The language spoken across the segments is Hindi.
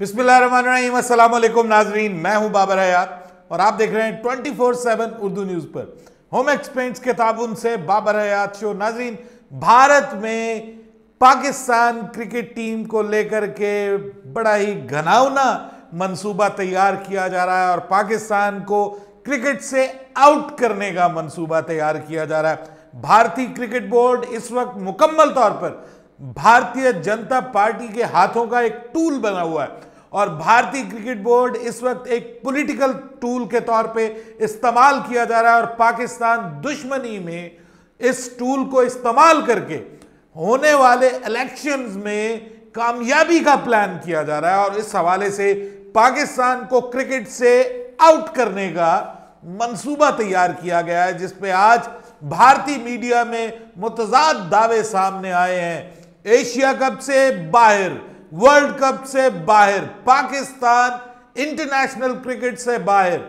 बिस्मिल्लाम नाजरीन मैं हूं बाबर हयात और आप देख रहे हैं 24/7 उर्दू न्यूज़ पर होम एक्सपेंस के ताबुन से बाबर हयात शो नाजरीन भारत में पाकिस्तान क्रिकेट टीम को लेकर के बड़ा ही घनावना मंसूबा तैयार किया जा रहा है और पाकिस्तान को क्रिकेट से आउट करने का मंसूबा तैयार किया जा रहा है भारतीय क्रिकेट बोर्ड इस वक्त मुकम्मल तौर पर भारतीय जनता पार्टी के हाथों का एक टूल बना हुआ है और भारतीय क्रिकेट बोर्ड इस वक्त एक पॉलिटिकल टूल के तौर पे इस्तेमाल किया जा रहा है और पाकिस्तान दुश्मनी में इस टूल को इस्तेमाल करके होने वाले इलेक्शंस में कामयाबी का प्लान किया जा रहा है और इस हवाले से पाकिस्तान को क्रिकेट से आउट करने का मंसूबा तैयार किया गया है जिसपे आज भारतीय मीडिया में मुतजाद दावे सामने आए हैं एशिया कप से बाहर वर्ल्ड कप से बाहर पाकिस्तान इंटरनेशनल क्रिकेट से बाहर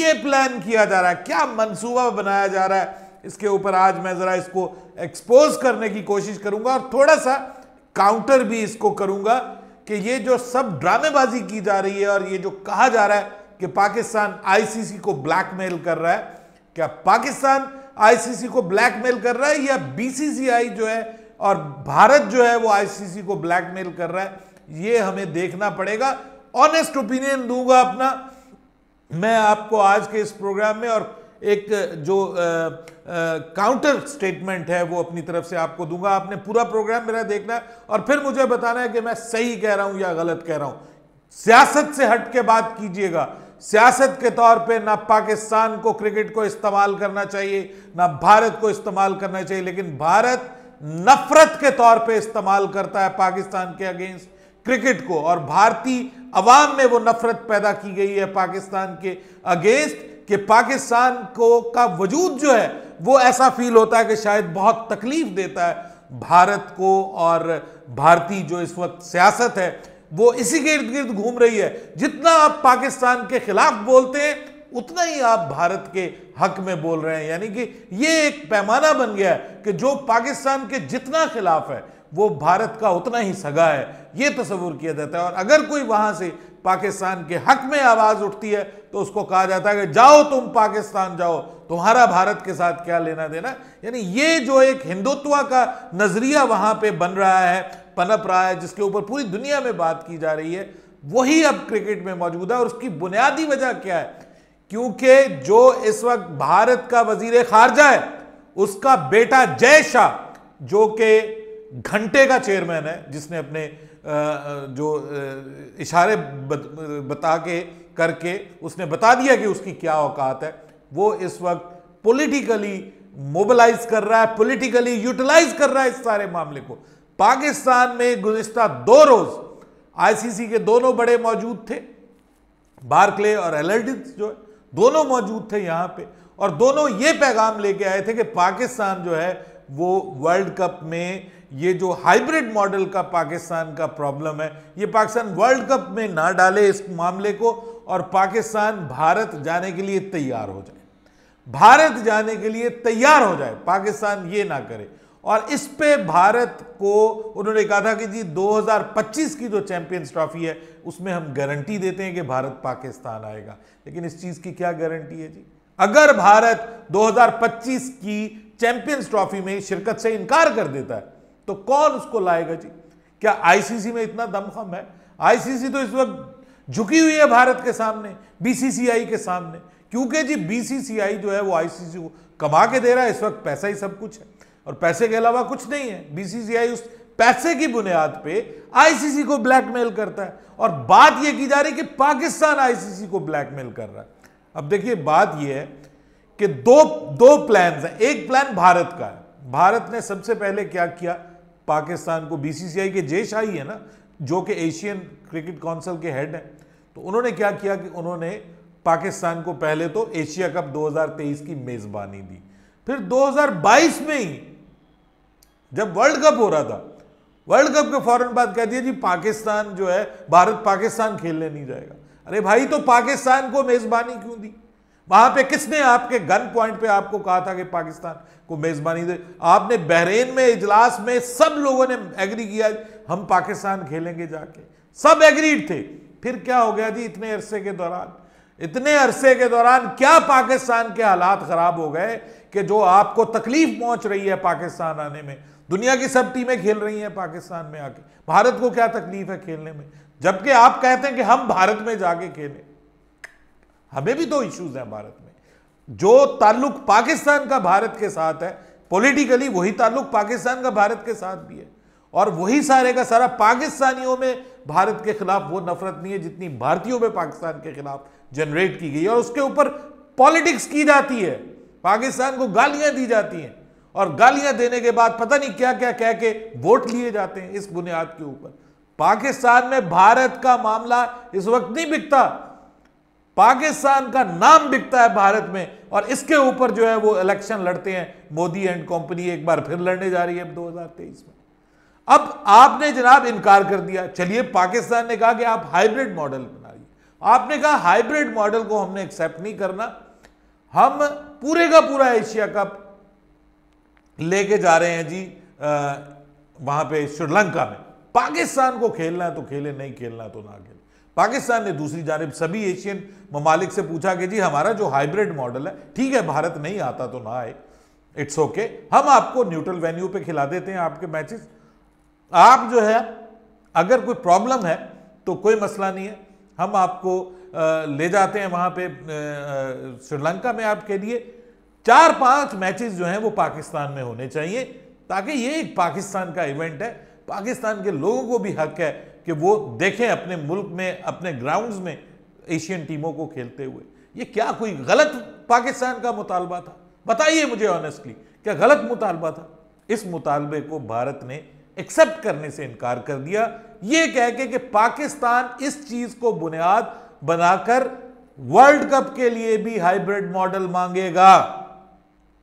यह प्लान किया जा रहा है क्या मंसूबा बनाया जा रहा है इसके ऊपर आज मैं ज़रा इसको एक्सपोज करने की कोशिश करूंगा और थोड़ा सा काउंटर भी इसको करूंगा कि ये जो सब ड्रामेबाजी की जा रही है और ये जो कहा जा रहा है कि पाकिस्तान आईसीसी को ब्लैकमेल कर रहा है क्या पाकिस्तान आईसीसी को ब्लैकमेल कर रहा है या बीसीसीआई जो है और भारत जो है वो आईसीसी को ब्लैकमेल कर रहा है ये हमें देखना पड़ेगा ऑनेस्ट ओपिनियन दूंगा अपना मैं आपको आज के इस प्रोग्राम में और एक जो काउंटर स्टेटमेंट है वो अपनी तरफ से आपको दूंगा आपने पूरा प्रोग्राम मेरा देखना है और फिर मुझे बताना है कि मैं सही कह रहा हूं या गलत कह रहा हूं सियासत से हट के बात कीजिएगा सियासत के तौर पे ना पाकिस्तान को क्रिकेट को इस्तेमाल करना चाहिए ना भारत को इस्तेमाल करना चाहिए लेकिन भारत नफरत के तौर पे इस्तेमाल करता है पाकिस्तान के अगेंस्ट क्रिकेट को और भारतीय अवाम में वो नफरत पैदा की गई है पाकिस्तान के अगेंस्ट कि पाकिस्तान को का वजूद जो है वो ऐसा फील होता है कि शायद बहुत तकलीफ देता है भारत को और भारतीय जो इस वक्त सियासत है वो इसी के इर्द गिर्द घूम रही है जितना आप पाकिस्तान के खिलाफ बोलते हैं उतना ही आप भारत के हक में बोल रहे हैं यानी कि ये एक पैमाना बन गया है कि जो पाकिस्तान के जितना खिलाफ है वो भारत का उतना ही सगा है ये तस्वूर किया जाता है और अगर कोई वहां से पाकिस्तान के हक में आवाज़ उठती है तो उसको कहा जाता है कि जाओ तुम पाकिस्तान जाओ तुम्हारा भारत के साथ क्या लेना देना यानी ये जो एक हिंदुत्व का नज़रिया वहाँ पे बन रहा है पनप रहा है जिसके ऊपर पूरी दुनिया में बात की जा रही है वही अब क्रिकेट में मौजूद है और उसकी बुनियादी वजह क्या है क्योंकि जो इस वक्त भारत का वजीर खारजा है उसका बेटा जय शाह जो कि घंटे का चेयरमैन है जिसने अपने जो इशारे बता के करके उसने बता दिया कि उसकी क्या औकात है वो इस वक्त पॉलिटिकली मोबिलाइज कर रहा है पॉलिटिकली यूटिलाइज कर रहा है इस सारे मामले को पाकिस्तान में गुजशत दो रोज आईसीसी के दोनों बड़े मौजूद थे बारकले और एलर्डिस जो है दोनों मौजूद थे यहां पे और दोनों ये पैगाम लेके आए थे कि पाकिस्तान जो है वो वर्ल्ड कप में ये जो हाइब्रिड मॉडल का पाकिस्तान का प्रॉब्लम है ये पाकिस्तान वर्ल्ड कप में ना डाले इस मामले को और पाकिस्तान भारत जाने के लिए तैयार हो जाए भारत जाने के लिए तैयार हो जाए पाकिस्तान ये ना करे और इस पे भारत को उन्होंने कहा था कि जी 2025 की जो चैंपियंस ट्रॉफी है उसमें हम गारंटी देते हैं कि भारत पाकिस्तान आएगा लेकिन इस चीज़ की क्या गारंटी है जी अगर भारत 2025 की चैंपियंस ट्रॉफी में शिरकत से इनकार कर देता है तो कौन उसको लाएगा जी क्या आईसीसी में इतना दमखम है आईसीसी तो इस वक्त झुकी हुई है भारत के सामने बीसीसीआई के सामने क्योंकि जी बीसीसीआई जो है वो आईसीसी को कमा के दे रहा है इस वक्त पैसा ही सब कुछ है और पैसे के अलावा कुछ नहीं है बीसीसीआई उस पैसे की बुनियाद पे आईसीसी को ब्लैकमेल करता है और बात यह की जा रही है कि पाकिस्तान आईसीसी को ब्लैकमेल कर रहा है अब देखिए बात यह है कि दो दो प्लान हैं एक प्लान भारत का है भारत ने सबसे पहले क्या किया पाकिस्तान को बीसीसीआई के जे है ना जो कि एशियन क्रिकेट काउंसिल के हेड हैं तो उन्होंने क्या किया कि उन्होंने पाकिस्तान को पहले तो एशिया कप 2023 की मेज़बानी दी फिर 2022 में ही जब वर्ल्ड कप हो रहा था वर्ल्ड कप के फौरन बाद कह दिया जी पाकिस्तान जो है भारत पाकिस्तान खेलने नहीं जाएगा अरे भाई तो पाकिस्तान को मेजबानी क्यों दी वहां पे किसने आपके गन पॉइंट पे आपको कहा था कि पाकिस्तान को मेजबानी दे आपने बहरेन में इजलास में सब लोगों ने एग्री किया हम पाकिस्तान खेलेंगे जाके सब एग्रीड थे फिर क्या हो गया जी इतने अरसे के दौरान इतने अरसे के दौरान क्या पाकिस्तान के हालात खराब हो गए कि जो आपको तकलीफ पहुंच रही है पाकिस्तान आने में दुनिया की सब टीमें खेल रही हैं पाकिस्तान में आके भारत को क्या तकलीफ है खेलने में जबकि आप कहते हैं कि हम भारत में जाके खेलें हमें भी दो तो इश्यूज हैं भारत में जो ताल्लुक पाकिस्तान का भारत के साथ है पॉलिटिकली वही ताल्लुक पाकिस्तान का भारत के साथ भी है और वही सारे का सारा पाकिस्तानियों में भारत के खिलाफ वो नफरत नहीं है जितनी भारतीयों में पाकिस्तान के खिलाफ जनरेट की गई और उसके ऊपर पॉलिटिक्स की जाती है पाकिस्तान को गालियां दी जाती हैं और गालियां देने के बाद पता नहीं क्या क्या कह के वोट लिए जाते हैं इस बुनियाद के ऊपर पाकिस्तान में भारत का मामला इस वक्त नहीं बिकता पाकिस्तान का नाम बिकता है भारत में और इसके ऊपर जो है वो इलेक्शन लड़ते हैं मोदी एंड कंपनी एक बार फिर लड़ने जा रही है हजार तेईस में अब आपने जनाब इनकार कर दिया चलिए पाकिस्तान ने कहा कि आप हाइब्रिड मॉडल बनाइए आपने कहा हाइब्रिड मॉडल को हमने एक्सेप्ट नहीं करना हम पूरे का पूरा एशिया कप लेके जा रहे हैं जी वहाँ पे श्रीलंका में पाकिस्तान को खेलना है तो खेले नहीं खेलना तो ना खेले पाकिस्तान ने दूसरी जानब सभी एशियन ममालिक से पूछा कि जी हमारा जो हाइब्रिड मॉडल है ठीक है भारत नहीं आता तो ना आए इट्स ओके okay. हम आपको न्यूट्रल वेन्यू पे खिला देते हैं आपके मैचेस आप जो है अगर कोई प्रॉब्लम है तो कोई मसला नहीं है हम आपको ले जाते हैं वहाँ पे श्रीलंका में आपके लिए चार पांच मैचेस जो हैं वो पाकिस्तान में होने चाहिए ताकि ये एक पाकिस्तान का इवेंट है पाकिस्तान के लोगों को भी हक है कि वो देखें अपने मुल्क में अपने ग्राउंड्स में एशियन टीमों को खेलते हुए ये क्या कोई गलत पाकिस्तान का मुतालबा था बताइए मुझे ऑनेस्टली क्या गलत मुतालबा था इस मुतालबे को भारत ने एक्सेप्ट करने से इनकार कर दिया ये कह के कि पाकिस्तान इस चीज को बुनियाद बनाकर वर्ल्ड कप के लिए भी हाइब्रिड मॉडल मांगेगा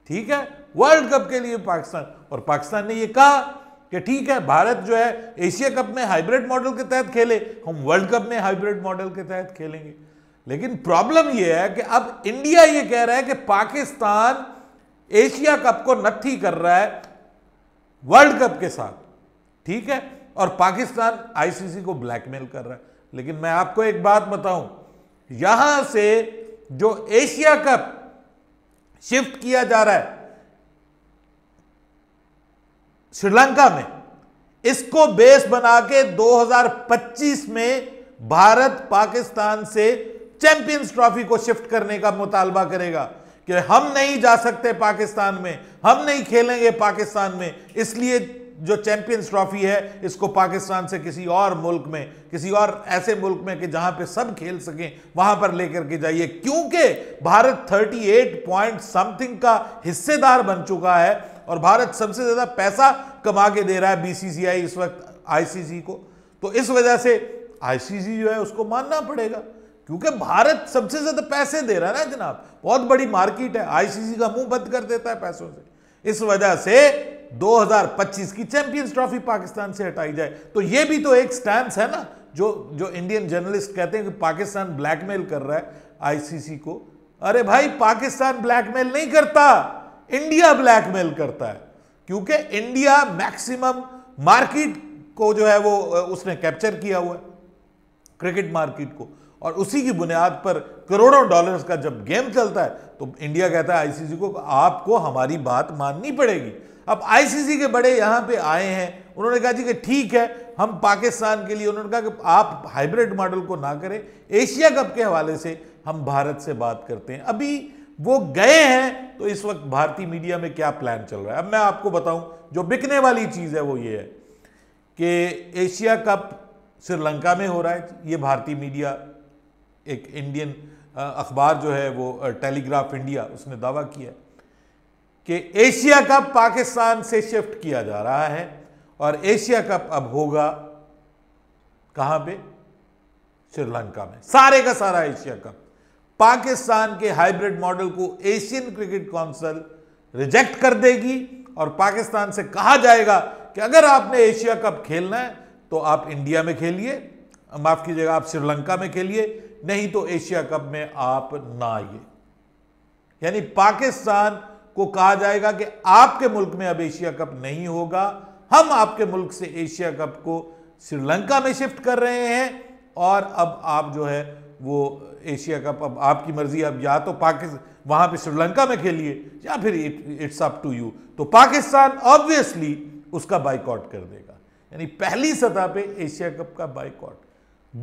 ठीक है वर्ल्ड कप के लिए पाकिस्तान और पाकिस्तान ने ये कहा कि ठीक है भारत जो है एशिया कप में हाइब्रिड मॉडल के तहत खेले हम वर्ल्ड कप में हाइब्रिड मॉडल के तहत खेलेंगे लेकिन प्रॉब्लम यह है कि अब इंडिया ये कह रहा है कि पाकिस्तान एशिया कप को नत्थी कर रहा है वर्ल्ड कप के साथ ठीक है और पाकिस्तान आईसीसी को ब्लैकमेल कर रहा है लेकिन मैं आपको एक बात बताऊं यहां से जो एशिया कप शिफ्ट किया जा रहा है श्रीलंका में इसको बेस बना के 2025 में भारत पाकिस्तान से चैंपियंस ट्रॉफी को शिफ्ट करने का मुतालबा करेगा कि हम नहीं जा सकते पाकिस्तान में हम नहीं खेलेंगे पाकिस्तान में इसलिए जो चैंपियंस ट्रॉफी है इसको पाकिस्तान से किसी और मुल्क में किसी और ऐसे मुल्क में कि जहां पे सब खेल सकें वहां पर लेकर के जाइए क्योंकि भारत 38 पॉइंट समथिंग का हिस्सेदार बन चुका है और भारत सबसे ज़्यादा पैसा कमा के दे रहा है बीसीसीआई इस वक्त आईसीसी को तो इस वजह से आईसीसी जो है उसको मानना पड़ेगा क्योंकि भारत सबसे ज़्यादा पैसे दे रहा है ना जनाब बहुत बड़ी मार्केट है आईसीसी का मुंह बंद कर देता है पैसों से इस वजह से 2025 की चैंपियंस ट्रॉफी पाकिस्तान से हटाई जाए तो ये भी तो एक स्टैंड है ना जो जो इंडियन जर्नलिस्ट कहते हैं कि पाकिस्तान ब्लैकमेल कर रहा है आईसीसी को अरे भाई पाकिस्तान ब्लैकमेल नहीं करता इंडिया ब्लैकमेल करता है क्योंकि इंडिया मैक्सिमम मार्केट को जो है वो उसने कैप्चर किया हुआ है क्रिकेट मार्केट को और उसी की बुनियाद पर करोड़ों डॉलर्स का जब गेम चलता है तो इंडिया कहता है आईसीसी को आपको हमारी बात माननी पड़ेगी अब आईसीसी के बड़े यहाँ पे आए हैं उन्होंने कहा जी कि ठीक है हम पाकिस्तान के लिए उन्होंने कहा कि आप हाइब्रिड मॉडल को ना करें एशिया कप के हवाले से हम भारत से बात करते हैं अभी वो गए हैं तो इस वक्त भारतीय मीडिया में क्या प्लान चल रहा है अब मैं आपको बताऊं जो बिकने वाली चीज़ है वो ये है कि एशिया कप श्रीलंका में हो रहा है ये भारतीय मीडिया एक इंडियन अखबार जो है वो टेलीग्राफ इंडिया उसने दावा किया कि एशिया कप पाकिस्तान से शिफ्ट किया जा रहा है और एशिया कप अब होगा कहां पे श्रीलंका में सारे का सारा एशिया कप पाकिस्तान के हाइब्रिड मॉडल को एशियन क्रिकेट काउंसिल रिजेक्ट कर देगी और पाकिस्तान से कहा जाएगा कि अगर आपने एशिया कप खेलना है तो आप इंडिया में खेलिए माफ कीजिएगा आप श्रीलंका में खेलिए नहीं तो एशिया कप में आप ना आइए यानी पाकिस्तान को कहा जाएगा कि आपके मुल्क में अब एशिया कप नहीं होगा हम आपके मुल्क से एशिया कप को श्रीलंका में शिफ्ट कर रहे हैं और अब आप जो है वो एशिया कप अब आपकी मर्जी अब या तो पाकिस्तान वहां पे श्रीलंका में खेलिए या फिर इट्स अप टू यू तो पाकिस्तान ऑब्वियसली उसका बाइकआउट कर देगा यानी पहली सतह पे एशिया कप का बाइकआउट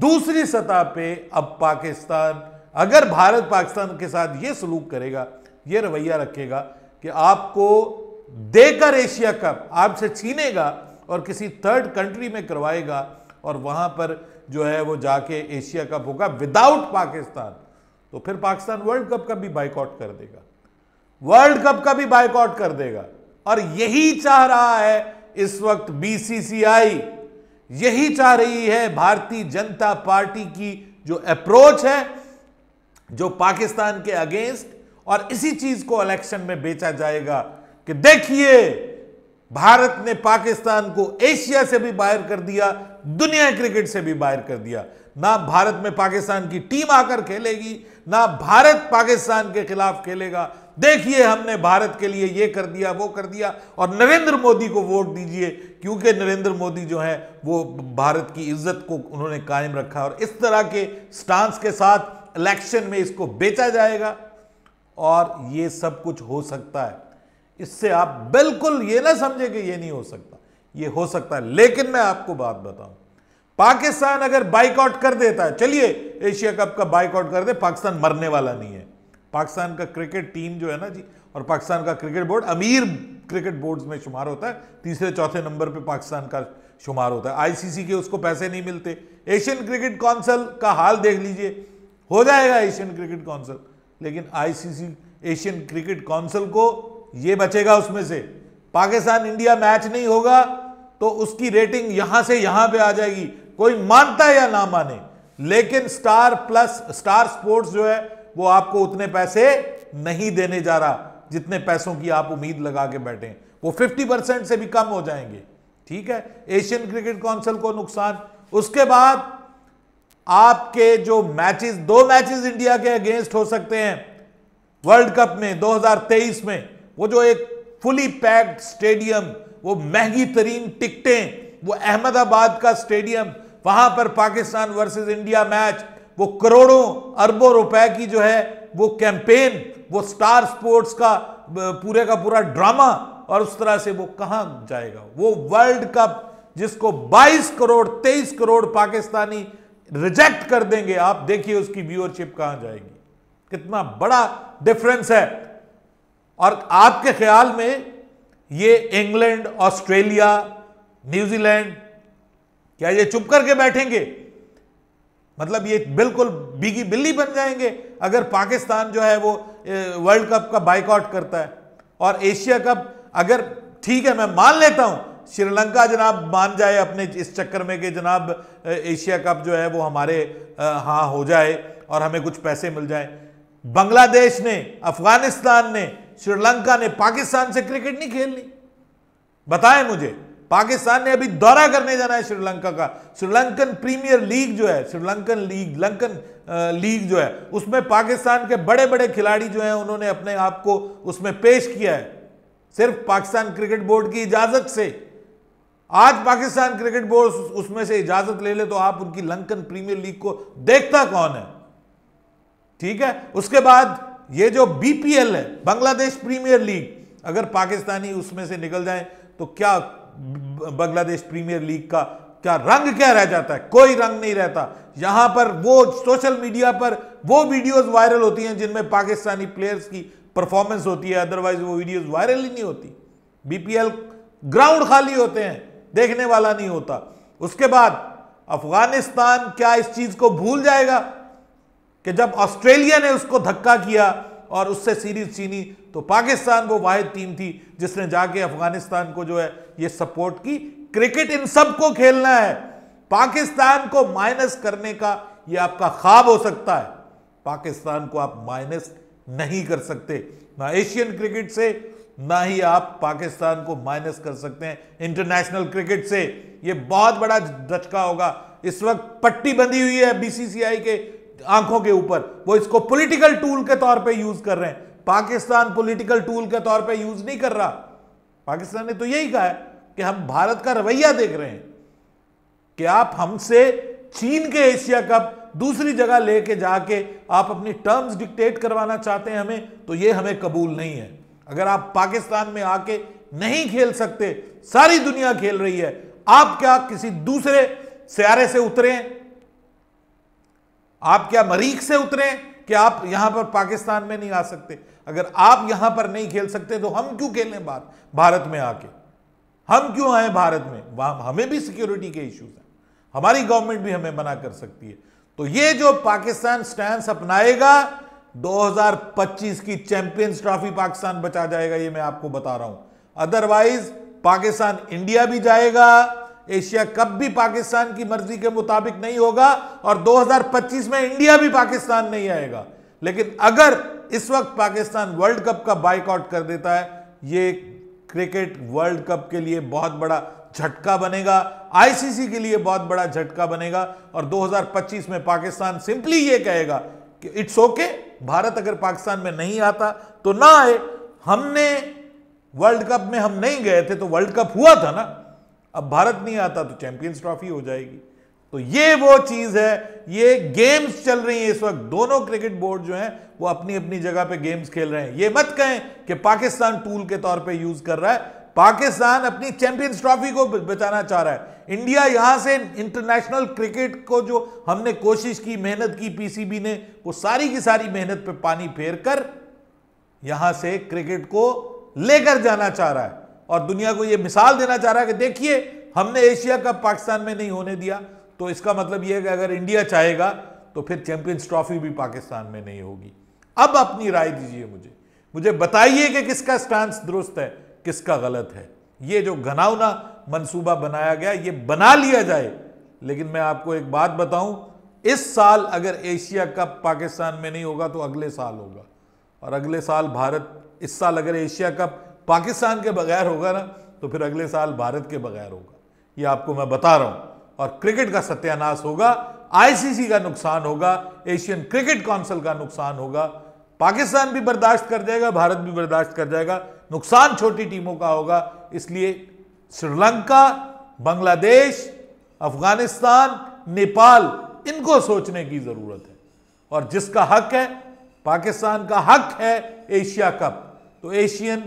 दूसरी सतह पे अब पाकिस्तान अगर भारत पाकिस्तान के साथ ये सलूक करेगा ये रवैया रखेगा कि आपको देकर एशिया कप आपसे छीनेगा और किसी थर्ड कंट्री में करवाएगा और वहां पर जो है वो जाके एशिया कप होगा विदाउट पाकिस्तान तो फिर पाकिस्तान वर्ल्ड कप का भी बाइकआउट कर देगा वर्ल्ड कप का भी बाइकआउट कर देगा और यही चाह रहा है इस वक्त बीसीसीआई यही चाह रही है भारतीय जनता पार्टी की जो अप्रोच है जो पाकिस्तान के अगेंस्ट और इसी चीज को इलेक्शन में बेचा जाएगा कि देखिए भारत ने पाकिस्तान को एशिया से भी बाहर कर दिया दुनिया क्रिकेट से भी बाहर कर दिया ना भारत में पाकिस्तान की टीम आकर खेलेगी ना भारत पाकिस्तान के खिलाफ खेलेगा देखिए हमने भारत के लिए ये कर दिया वो कर दिया और नरेंद्र मोदी को वोट दीजिए क्योंकि नरेंद्र मोदी जो है वो भारत की इज्जत को उन्होंने कायम रखा और इस तरह के स्टांस के साथ इलेक्शन में इसको बेचा जाएगा और ये सब कुछ हो सकता है इससे आप बिल्कुल ये ना समझे कि ये नहीं हो सकता ये हो सकता है लेकिन मैं आपको बात बताऊं पाकिस्तान अगर बाइकआउट कर देता है चलिए एशिया कप का बाइकआउट कर दे पाकिस्तान मरने वाला नहीं है पाकिस्तान का क्रिकेट टीम जो है ना जी और पाकिस्तान का क्रिकेट बोर्ड अमीर क्रिकेट बोर्ड्स में शुमार होता है तीसरे चौथे नंबर पे पाकिस्तान का शुमार होता है आईसीसी के उसको पैसे नहीं मिलते एशियन क्रिकेट काउंसिल का हाल देख लीजिए हो जाएगा एशियन क्रिकेट काउंसिल लेकिन आईसीसी एशियन क्रिकेट काउंसिल को ये बचेगा उसमें से पाकिस्तान इंडिया मैच नहीं होगा तो उसकी रेटिंग यहां से यहां पे आ जाएगी कोई मानता है या ना माने लेकिन स्टार प्लस स्टार स्पोर्ट्स जो है वो आपको उतने पैसे नहीं देने जा रहा जितने पैसों की आप उम्मीद लगा के बैठे वो 50 परसेंट से भी कम हो जाएंगे ठीक है एशियन क्रिकेट काउंसिल को नुकसान उसके बाद आपके जो मैचेस दो मैचेस इंडिया के अगेंस्ट हो सकते हैं वर्ल्ड कप में 2023 में वो जो एक फुली पैक्ड स्टेडियम वो महंगी तरीन टिकटें वो अहमदाबाद का स्टेडियम वहां पर पाकिस्तान वर्सेस इंडिया मैच वो करोड़ों अरबों रुपए की जो है वो कैंपेन वो स्टार स्पोर्ट्स का पूरे का पूरा ड्रामा और उस तरह से वो कहां जाएगा वो वर्ल्ड कप जिसको 22 करोड़ 23 करोड़ पाकिस्तानी रिजेक्ट कर देंगे आप देखिए उसकी व्यूअरशिप कहां जाएगी कितना बड़ा डिफरेंस है और आपके ख्याल में ये इंग्लैंड ऑस्ट्रेलिया न्यूजीलैंड क्या ये चुप करके बैठेंगे मतलब ये बिल्कुल बिगी बिल्ली बन जाएंगे अगर पाकिस्तान जो है वो वर्ल्ड कप का बाइकआउट करता है और एशिया कप अगर ठीक है मैं मान लेता हूं श्रीलंका जनाब मान जाए अपने इस चक्कर में कि जनाब एशिया कप जो है वो हमारे हाँ हो जाए और हमें कुछ पैसे मिल जाए बांग्लादेश ने अफगानिस्तान ने श्रीलंका ने पाकिस्तान से क्रिकेट नहीं खेलनी बताएं मुझे पाकिस्तान ने अभी दौरा करने जाना है श्रीलंका का श्रीलंकन प्रीमियर लीग जो है श्रीलंकन लीग लंकन लीग जो है उसमें पाकिस्तान के बड़े बड़े खिलाड़ी जो हैं उन्होंने अपने आप को उसमें पेश किया है सिर्फ पाकिस्तान क्रिकेट बोर्ड की इजाजत से आज पाकिस्तान क्रिकेट बोर्ड उसमें से इजाजत ले ले तो आप उनकी लंकन प्रीमियर लीग को देखता कौन है ठीक है उसके बाद ये जो बीपीएल है बांग्लादेश प्रीमियर लीग अगर पाकिस्तानी उसमें से निकल जाए तो क्या बांग्लादेश प्रीमियर लीग का क्या रंग क्या रह जाता है कोई रंग नहीं रहता यहां पर वो सोशल मीडिया पर वो वीडियोस वायरल होती हैं जिनमें पाकिस्तानी प्लेयर्स की परफॉर्मेंस होती है अदरवाइज वो वीडियोस वायरल ही नहीं होती बीपीएल ग्राउंड खाली होते हैं देखने वाला नहीं होता उसके बाद अफगानिस्तान क्या इस चीज को भूल जाएगा कि जब ऑस्ट्रेलिया ने उसको धक्का किया और उससे सीरीज छीनी तो पाकिस्तान वो वाहिद टीम थी जिसने जाके अफगानिस्तान को जो है ये सपोर्ट की क्रिकेट इन सब को खेलना है पाकिस्तान को माइनस करने का ये आपका ख्वाब हो सकता है पाकिस्तान को आप माइनस नहीं कर सकते ना एशियन क्रिकेट से ना ही आप पाकिस्तान को माइनस कर सकते हैं इंटरनेशनल क्रिकेट से यह बहुत बड़ा झटका होगा इस वक्त पट्टी बंधी हुई है बीसीसीआई के आंखों के ऊपर वो इसको पॉलिटिकल टूल के तौर पे यूज कर रहे हैं पाकिस्तान पॉलिटिकल टूल के तौर पे यूज नहीं कर रहा पाकिस्तान ने तो यही कहा है कि हम भारत का रवैया देख रहे हैं कि आप हमसे चीन के एशिया कप दूसरी जगह लेके जाके आप अपनी टर्म्स डिक्टेट करवाना चाहते हैं हमें तो ये हमें कबूल नहीं है अगर आप पाकिस्तान में आके नहीं खेल सकते सारी दुनिया खेल रही है आप क्या किसी दूसरे सियारे से उतरे आप क्या मरीख से उतरे कि आप यहां पर पाकिस्तान में नहीं आ सकते अगर आप यहां पर नहीं खेल सकते तो हम क्यों खेलें बात भारत में आके हम क्यों आए भारत में वहां हमें भी सिक्योरिटी के इश्यूज हैं हमारी गवर्नमेंट भी हमें मना कर सकती है तो ये जो पाकिस्तान स्टैंड अपनाएगा 2025 की चैंपियंस ट्रॉफी पाकिस्तान बचा जाएगा ये मैं आपको बता रहा हूं अदरवाइज पाकिस्तान इंडिया भी जाएगा एशिया कप भी पाकिस्तान की मर्जी के मुताबिक नहीं होगा और 2025 में इंडिया भी पाकिस्तान नहीं आएगा लेकिन अगर इस वक्त पाकिस्तान वर्ल्ड कप का बाइकआउट कर देता है ये क्रिकेट वर्ल्ड कप के लिए बहुत बड़ा झटका बनेगा आईसीसी के लिए बहुत बड़ा झटका बनेगा और 2025 में पाकिस्तान सिंपली ये कहेगा कि इट्स ओके okay, भारत अगर पाकिस्तान में नहीं आता तो ना आए हमने वर्ल्ड कप में हम नहीं गए थे तो वर्ल्ड कप हुआ था ना अब भारत नहीं आता तो चैंपियंस ट्रॉफी हो जाएगी तो ये वो चीज है ये गेम्स चल रही है इस वक्त दोनों क्रिकेट बोर्ड जो हैं वो अपनी अपनी जगह पे गेम्स खेल रहे हैं ये मत कहें कि पाकिस्तान टूल के तौर पे यूज कर रहा है पाकिस्तान अपनी चैंपियंस ट्रॉफी को बचाना चाह रहा है इंडिया यहां से इंटरनेशनल क्रिकेट को जो हमने कोशिश की मेहनत की पीसीबी ने वो सारी की सारी मेहनत पे पानी फेर कर यहां से क्रिकेट को लेकर जाना चाह रहा है और दुनिया को ये मिसाल देना चाह रहा है कि देखिए हमने एशिया कप पाकिस्तान में नहीं होने दिया तो इसका मतलब यह है कि अगर इंडिया चाहेगा तो फिर चैंपियंस ट्रॉफी भी पाकिस्तान में नहीं होगी अब अपनी राय दीजिए मुझे मुझे बताइए कि किसका स्टांस दुरुस्त है किसका गलत है ये जो घनावना मंसूबा बनाया गया ये बना लिया जाए लेकिन मैं आपको एक बात बताऊं इस साल अगर एशिया कप पाकिस्तान में नहीं होगा तो अगले साल होगा और अगले साल भारत इस साल अगर एशिया कप पाकिस्तान के बगैर होगा ना तो फिर अगले साल भारत के बगैर होगा ये आपको मैं बता रहा हूं और क्रिकेट का सत्यानाश होगा आईसीसी का नुकसान होगा एशियन क्रिकेट काउंसिल का नुकसान होगा पाकिस्तान भी बर्दाश्त कर जाएगा भारत भी बर्दाश्त कर जाएगा नुकसान छोटी टीमों का होगा इसलिए श्रीलंका बांग्लादेश अफगानिस्तान नेपाल इनको सोचने की ज़रूरत है और जिसका हक है पाकिस्तान का हक है एशिया कप तो एशियन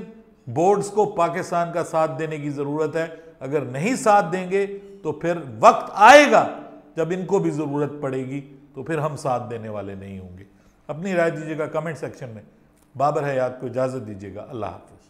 बोर्ड्स को पाकिस्तान का साथ देने की ज़रूरत है अगर नहीं साथ देंगे तो फिर वक्त आएगा जब इनको भी ज़रूरत पड़ेगी तो फिर हम साथ देने वाले नहीं होंगे अपनी राय दीजिएगा कमेंट सेक्शन में बाबर हयात को इजाज़त दीजिएगा अल्लाह हाफिज़